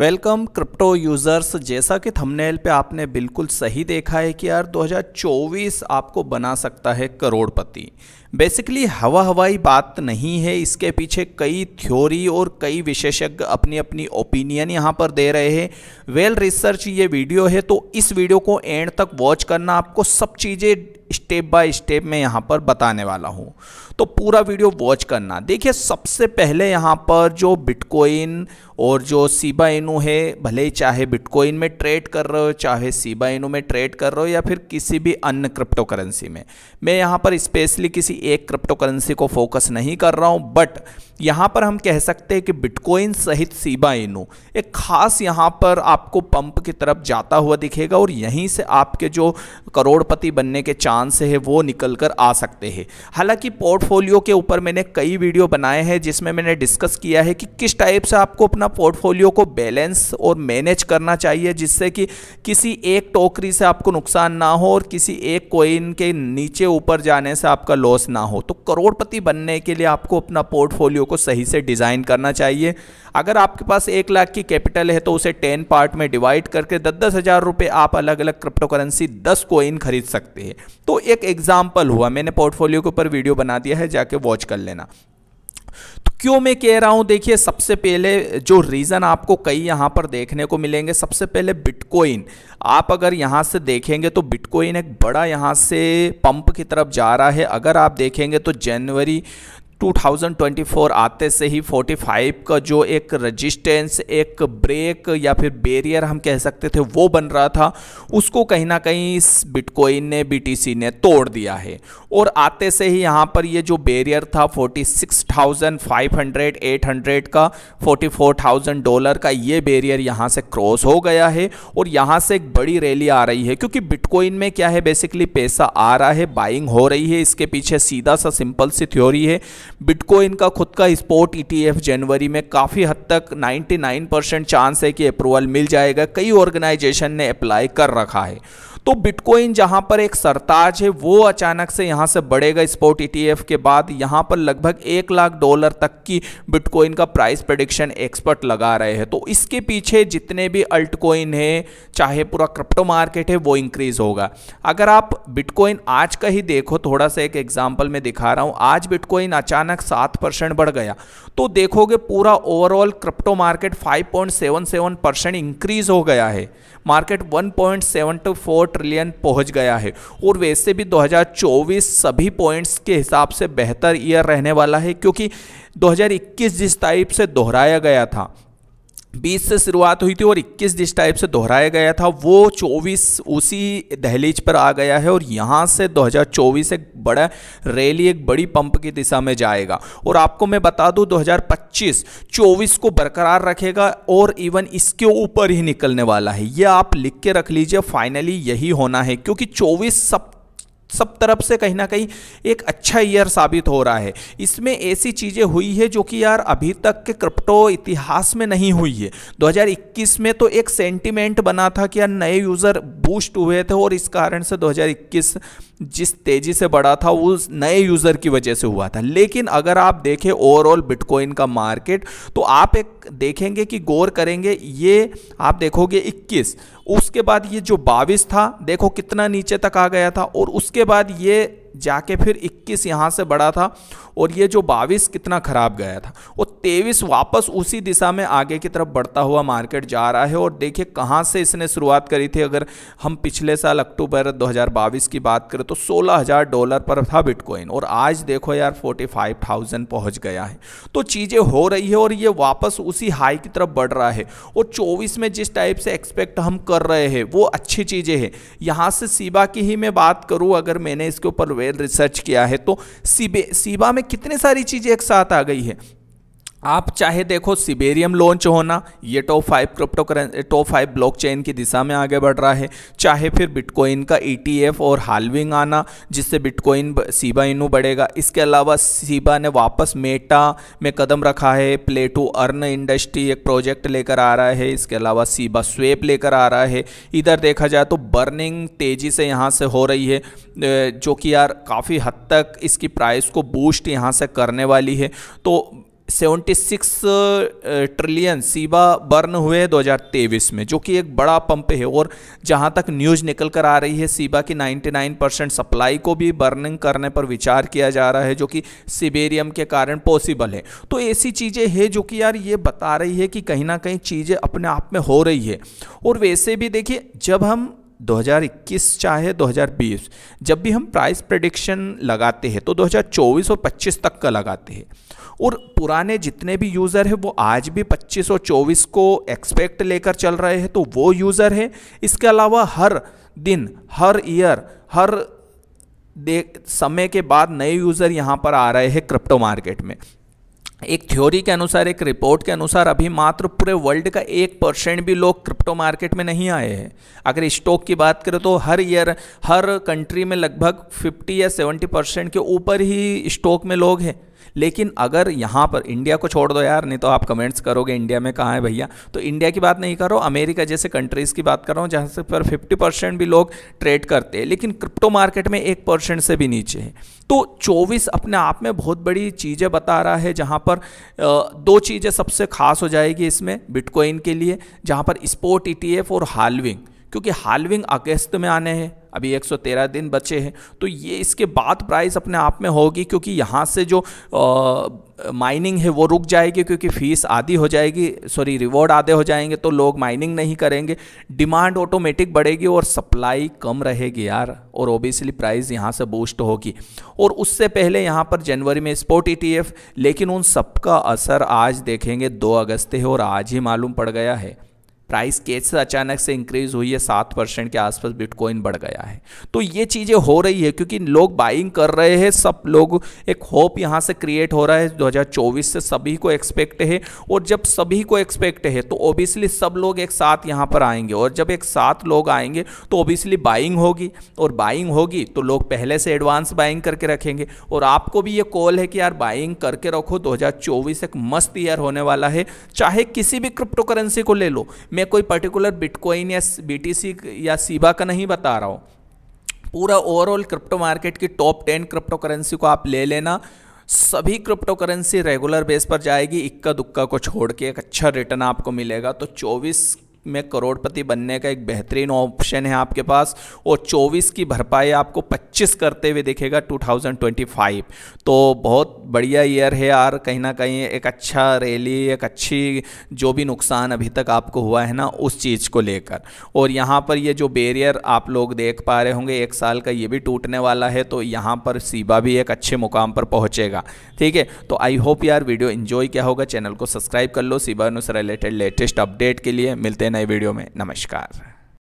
welcome crypto users जैसा कि thumbnail पे आपने बिल्कुल सही देखा है कि यार 2024 आपको बना सकता है करोड़पति बेसिकली हवा हवाई बात नहीं है इसके पीछे कई थ्योरी और कई विशेषज्ञ अपनी अपनी ओपिनियन यहाँ पर दे रहे हैं वेल रिसर्च ये वीडियो है तो इस वीडियो को एंड तक वॉच करना आपको सब चीज़ें स्टेप बाय स्टेप मैं यहाँ पर बताने वाला हूँ तो पूरा वीडियो वॉच करना देखिए सबसे पहले यहाँ पर जो बिटकॉइन और जो सीबा इनू है भले ही चाहे बिटकॉइन में ट्रेड कर रहे हो चाहे सीबा इनू में ट्रेड कर रहे हो या फिर किसी भी अन्य क्रिप्टो करेंसी में मैं यहाँ पर स्पेशली किसी एक क्रिप्टो करेंसी को फोकस नहीं कर रहा हूँ बट यहाँ पर हम कह सकते हैं कि बिटकॉइन सहित सीबा इनो एक ख़ास यहाँ पर आपको पंप की तरफ जाता हुआ दिखेगा और यहीं से आपके जो करोड़पति बनने के चांस है वो निकल कर आ सकते हैं हालांकि पोर्टफोलियो के ऊपर मैंने कई वीडियो बनाए हैं जिसमें मैंने डिस्कस किया है कि किस टाइप से आपको अपना पोर्टफोलियो को बैलेंस और मैनेज करना चाहिए जिससे कि किसी एक टोकरी से आपको नुकसान ना हो और किसी एक कोइन के नीचे ऊपर जाने से आपका लॉस ना हो तो करोड़पति बनने के लिए आपको अपना पोर्टफोलियो को सही से डिज़ाइन करना चाहिए अगर आपके पास एक लाख की कैपिटल है तो उसे टेन पार्ट में डिवाइड करके दस दस हज़ार रुपये आप अलग अलग क्रिप्टो करेंसी दस कोइन खरीद सकते हैं तो एक एग्जाम्पल हुआ मैंने पोर्टफोलियो के ऊपर वीडियो बना दिया है जाके वॉच कर लेना तो क्यों मैं कह रहा हूं देखिए सबसे पहले जो रीज़न आपको कई यहां पर देखने को मिलेंगे सबसे पहले बिटकॉइन आप अगर यहां से देखेंगे तो बिटकॉइन एक बड़ा यहां से पंप की तरफ जा रहा है अगर आप देखेंगे तो जनवरी 2024 आते से ही 45 का जो एक रजिस्टेंस एक ब्रेक या फिर बेरियर हम कह सकते थे वो बन रहा था उसको कहीं ना कहीं इस बिटकॉइन ने बीटीसी ने तोड़ दिया है और आते से ही यहाँ पर ये जो बेरियर था 46,500 800 का 44,000 डॉलर का ये बेरियर यहाँ से क्रॉस हो गया है और यहाँ से एक बड़ी रैली आ रही है क्योंकि बिटकॉइन में क्या है बेसिकली पैसा आ रहा है बाइंग हो रही है इसके पीछे सीधा सा सिंपल सी थ्योरी है बिटकॉइन का खुद का स्पोर्ट ईटीएफ e जनवरी में काफ़ी हद तक 99 परसेंट चांस है कि अप्रूवल मिल जाएगा कई ऑर्गेनाइजेशन ने अप्लाई कर रखा है तो बिटकॉइन जहां पर एक सरताज है वो अचानक से यहां से बढ़ेगा स्पोर्ट ईटीएफ e के बाद यहां पर लगभग एक लाख डॉलर तक की बिटकॉइन का प्राइस प्रडिक्शन एक्सपर्ट लगा रहे हैं तो इसके पीछे जितने भी अल्टकॉइन है चाहे पूरा क्रिप्टो मार्केट है वो इंक्रीज होगा अगर आप बिटकॉइन आज का ही देखो थोड़ा सा एक एग्जाम्पल में दिखा रहा हूँ आज बिटकॉइन अचानक सात परसेंट बढ़ गया तो देखोगे पूरा overall crypto market 5.77 percent increase हो गया है मार्केट फोर ट्रिलियन पहुंच गया है और वैसे भी 2024 सभी पॉइंट्स के हिसाब से बेहतर ईयर रहने वाला है क्योंकि 2021 जिस टाइप से दोहराया गया था बीस से शुरुआत हुई थी और इक्कीस जिस टाइप से दोहराया गया था वो चौबीस उसी दहलीज पर आ गया है और यहाँ से 2024 एक बड़ा रैली एक बड़ी पंप की दिशा में जाएगा और आपको मैं बता दूँ 2025 24 को बरकरार रखेगा और इवन इसके ऊपर ही निकलने वाला है ये आप लिख के रख लीजिए फाइनली यही होना है क्योंकि चौबीस सब सब तरफ से कहीं ना कहीं एक अच्छा ईयर साबित हो रहा है इसमें ऐसी चीज़ें हुई है जो कि यार अभी तक के क्रिप्टो इतिहास में नहीं हुई है 2021 में तो एक सेंटिमेंट बना था कि यार नए यूज़र बूस्ट हुए थे और इस कारण से 2021 जिस तेज़ी से बढ़ा था उस नए यूज़र की वजह से हुआ था लेकिन अगर आप देखें ओवरऑल बिटकॉइन का मार्केट तो आप एक देखेंगे कि गौर करेंगे ये आप देखोगे इक्कीस उसके बाद ये जो बाविस था देखो कितना नीचे तक आ गया था और उसके बाद ये जाके फिर 21 यहाँ से बढ़ा था और ये जो 22 कितना ख़राब गया था और 23 वापस उसी दिशा में आगे की तरफ बढ़ता हुआ मार्केट जा रहा है और देखिए कहाँ से इसने शुरुआत करी थी अगर हम पिछले साल अक्टूबर 2022 की बात करें तो 16000 डॉलर पर था बिटकॉइन और आज देखो यार 45000 पहुंच गया है तो चीज़ें हो रही है और ये वापस उसी हाई की तरफ बढ़ रहा है और चौबीस में जिस टाइप से एक्सपेक्ट हम कर रहे हैं वो अच्छी चीज़ें हैं यहाँ से सीबा की ही मैं बात करूँ अगर मैंने इसके ऊपर वेल रिसर्च किया है तो सीबे सीबा में कितने सारी चीज़ें एक साथ आ गई है आप चाहे देखो सिबेरियम लॉन्च होना ये top five crypto currency top five blockchain की दिशा में आगे बढ़ रहा है चाहे फिर बिटकॉइन का ईटीएफ e और हालविंग आना जिससे बिटकॉइन सीबा इनू बढ़ेगा इसके अलावा सीबा ने वापस मेटा में कदम रखा है प्ले टू अर्न इंडस्ट्री एक प्रोजेक्ट लेकर आ रहा है इसके अलावा सीबा स्वेप लेकर आ रहा है इधर देखा जाए तो बर्निंग तेज़ी से यहाँ से हो रही है जो कि यार काफ़ी हद तक इसकी प्राइस को बूस्ट यहाँ से करने वाली है तो 76 ट्रिलियन सीबा बर्न हुए 2023 में जो कि एक बड़ा पंप है और जहां तक न्यूज़ निकल कर आ रही है सीबा की 99 परसेंट सप्लाई को भी बर्निंग करने पर विचार किया जा रहा है जो कि सिबेरियम के कारण पॉसिबल है तो ऐसी चीज़ें हैं जो कि यार ये बता रही है कि कहीं ना कहीं चीज़ें अपने आप में हो रही है और वैसे भी देखिए जब हम 2021 चाहे 2020 जब भी हम प्राइस प्रडिक्शन लगाते हैं तो 2024 और 25 तक का लगाते हैं और पुराने जितने भी यूज़र हैं वो आज भी 25 और 24 को एक्सपेक्ट लेकर चल रहे हैं तो वो यूज़र है इसके अलावा हर दिन हर ईयर हर देख समय के बाद नए यूज़र यहाँ पर आ रहे हैं क्रिप्टो मार्केट में एक थ्योरी के अनुसार एक रिपोर्ट के अनुसार अभी मात्र पूरे वर्ल्ड का एक परसेंट भी लोग क्रिप्टो मार्केट में नहीं आए हैं अगर स्टॉक की बात करें तो हर ईयर हर कंट्री में लगभग 50 या 70 परसेंट के ऊपर ही स्टॉक में लोग हैं लेकिन अगर यहाँ पर इंडिया को छोड़ दो यार नहीं तो आप कमेंट्स करोगे इंडिया में कहाँ है भैया तो इंडिया की बात नहीं करो अमेरिका जैसे कंट्रीज़ की बात कर रहा हूँ जहाँ से पर फिफ्टी परसेंट भी लोग ट्रेड करते हैं लेकिन क्रिप्टो मार्केट में एक परसेंट से भी नीचे है तो चौबीस अपने आप में बहुत बड़ी चीज़ें बता रहा है जहाँ पर दो चीज़ें सबसे खास हो जाएगी इसमें बिटकॉइन के लिए जहाँ पर स्पोर्ट ई e और हालविंग क्योंकि हालविंग अगस्त में आने हैं अभी 113 दिन बचे हैं तो ये इसके बाद प्राइस अपने आप में होगी क्योंकि यहाँ से जो आ, माइनिंग है वो रुक जाएगी क्योंकि फीस आधी हो जाएगी सॉरी रिवॉर्ड आधे हो जाएंगे तो लोग माइनिंग नहीं करेंगे डिमांड ऑटोमेटिक बढ़ेगी और सप्लाई कम रहेगी यार और ओबियसली प्राइस यहाँ से बूस्ट होगी और उससे पहले यहाँ पर जनवरी में स्पोर्ट ई e लेकिन उन सबका असर आज देखेंगे दो अगस्त है और आज ही मालूम पड़ गया है प्राइस कैसे अचानक से इंक्रीज हुई है सात परसेंट के आसपास बिटकॉइन बढ़ गया है तो ये चीज़ें हो रही है क्योंकि लोग बाइंग कर रहे हैं सब लोग एक होप यहाँ से क्रिएट हो रहा है 2024 से सभी को एक्सपेक्ट है और जब सभी को एक्सपेक्ट है तो ओबियसली सब लोग एक साथ यहाँ पर आएंगे और जब एक साथ लोग आएंगे तो ओबियसली बाइंग होगी और बाइंग होगी तो लोग पहले से एडवांस बाइंग करके रखेंगे और आपको भी ये कॉल है कि यार बाइंग करके रखो 2024 एक मस्त ईयर होने वाला है चाहे किसी भी क्रिप्टो करेंसी को ले लो मैं कोई पर्टिकुलर बिटकॉइन या बीटीसी या सीबा का नहीं बता रहा हूँ पूरा ओवरऑल क्रिप्टो मार्केट की टॉप टेन क्रिप्टो करेंसी को आप ले लेना सभी क्रिप्टो करेंसी रेगुलर बेस पर जाएगी इक्का दुक्का को छोड़ के एक अच्छा रिटर्न आपको मिलेगा तो 24 में करोड़पति बनने का एक बेहतरीन ऑप्शन है आपके पास और 24 की भरपाई आपको 25 करते हुए देखेगा 2025 तो बहुत बढ़िया ईयर है यार कहीं ना कहीं एक अच्छा रैली एक अच्छी जो भी नुकसान अभी तक आपको हुआ है ना उस चीज़ को लेकर और यहाँ पर ये जो बेरियर आप लोग देख पा रहे होंगे एक साल का ये भी टूटने वाला है तो यहाँ पर सीबा भी एक अच्छे मुकाम पर पहुँचेगा ठीक है तो आई होप यार वीडियो इन्जॉय क्या होगा चैनल को सब्सक्राइब कर लो सीबा अनुसार रिलेटेड लेटेस्ट अपडेट के लिए मिलते हैं नए वीडियो में नमस्कार